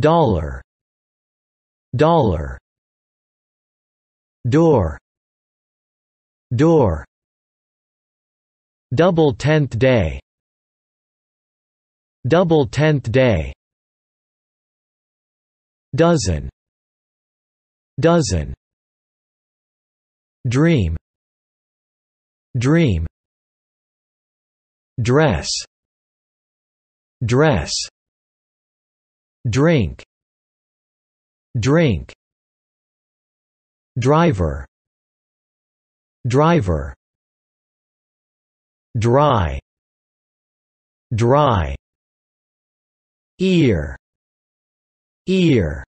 dollar dollar door door double tenth day double tenth day dozen dozen dream dream dress dress drink drink driver driver dry dry ear ear